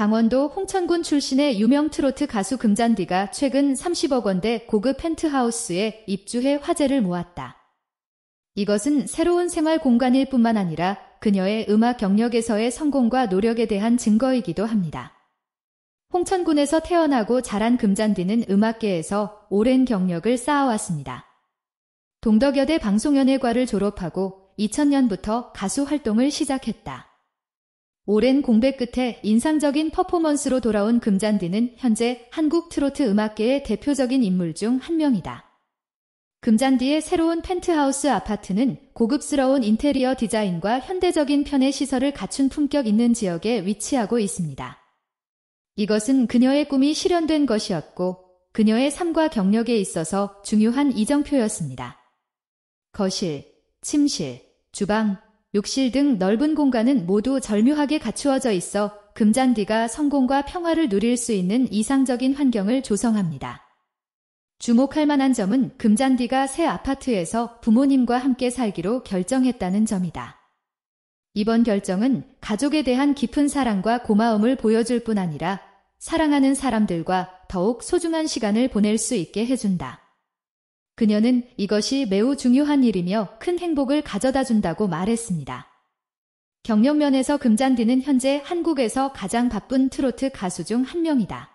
강원도 홍천군 출신의 유명 트로트 가수 금잔디가 최근 30억 원대 고급 펜트하우스에 입주해 화제를 모았다. 이것은 새로운 생활 공간일 뿐만 아니라 그녀의 음악 경력에서의 성공과 노력에 대한 증거이기도 합니다. 홍천군에서 태어나고 자란 금잔디는 음악계에서 오랜 경력을 쌓아왔습니다. 동덕여대 방송연예과를 졸업하고 2000년부터 가수 활동을 시작했다. 오랜 공백 끝에 인상적인 퍼포먼스로 돌아온 금잔디는 현재 한국 트로트 음악계의 대표적인 인물 중 한 명이다. 금잔디의 새로운 펜트하우스 아파트는 고급스러운 인테리어 디자인과 현대적인 편의 시설을 갖춘 품격 있는 지역에 위치하고 있습니다. 이것은 그녀의 꿈이 실현된 것이었고, 그녀의 삶과 경력에 있어서 중요한 이정표였습니다. 거실, 침실, 주방, 욕실 등 넓은 공간은 모두 절묘하게 갖추어져 있어 금잔디가 성공과 평화를 누릴 수 있는 이상적인 환경을 조성합니다. 주목할 만한 점은 금잔디가 새 아파트에서 부모님과 함께 살기로 결정했다는 점이다. 이번 결정은 가족에 대한 깊은 사랑과 고마움을 보여줄 뿐 아니라 사랑하는 사람들과 더욱 소중한 시간을 보낼 수 있게 해준다. 그녀는 이것이 매우 중요한 일이며 큰 행복을 가져다 준다고 말했습니다. 경력면에서 금잔디는 현재 한국에서 가장 바쁜 트로트 가수 중 한 명이다.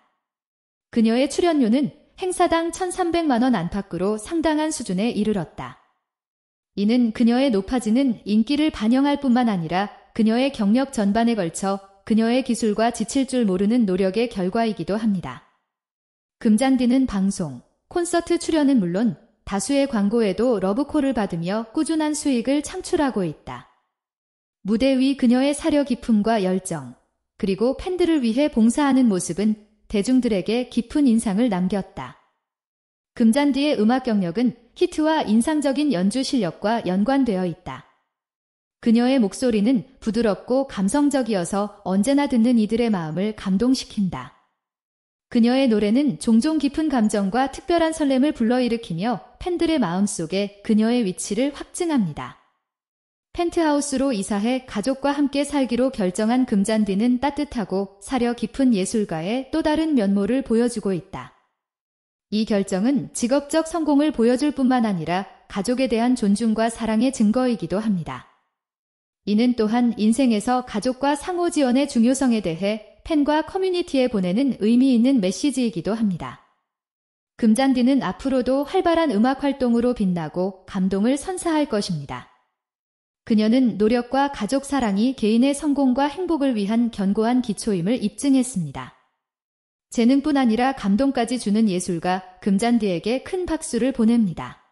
그녀의 출연료는 행사당 1,300만원 안팎으로 상당한 수준에 이르렀다. 이는 그녀의 높아지는 인기를 반영할 뿐만 아니라 그녀의 경력 전반에 걸쳐 그녀의 기술과 지칠 줄 모르는 노력의 결과이기도 합니다. 금잔디는 방송, 콘서트 출연은 물론 다수의 광고에도 러브콜을 받으며 꾸준한 수익을 창출하고 있다. 무대 위 그녀의 사려 깊음과 열정, 그리고 팬들을 위해 봉사하는 모습은 대중들에게 깊은 인상을 남겼다. 금잔디의 음악 경력은 히트와 인상적인 연주 실력과 연관되어 있다. 그녀의 목소리는 부드럽고 감성적이어서 언제나 듣는 이들의 마음을 감동시킨다. 그녀의 노래는 종종 깊은 감정과 특별한 설렘을 불러일으키며 팬들의 마음속에 그녀의 위치를 확증합니다. 펜트하우스로 이사해 가족과 함께 살기로 결정한 금잔디는 따뜻하고 사려 깊은 예술가의 또 다른 면모를 보여주고 있다. 이 결정은 직업적 성공을 보여줄 뿐만 아니라 가족에 대한 존중과 사랑의 증거이기도 합니다. 이는 또한 인생에서 가족과 상호 지원의 중요성에 대해 팬과 커뮤니티에 보내는 의미 있는 메시지이기도 합니다. 금잔디는 앞으로도 활발한 음악 활동으로 빛나고 감동을 선사할 것입니다. 그녀는 노력과 가족 사랑이 개인의 성공과 행복을 위한 견고한 기초임을 입증했습니다. 재능뿐 아니라 감동까지 주는 예술가 금잔디에게 큰 박수를 보냅니다.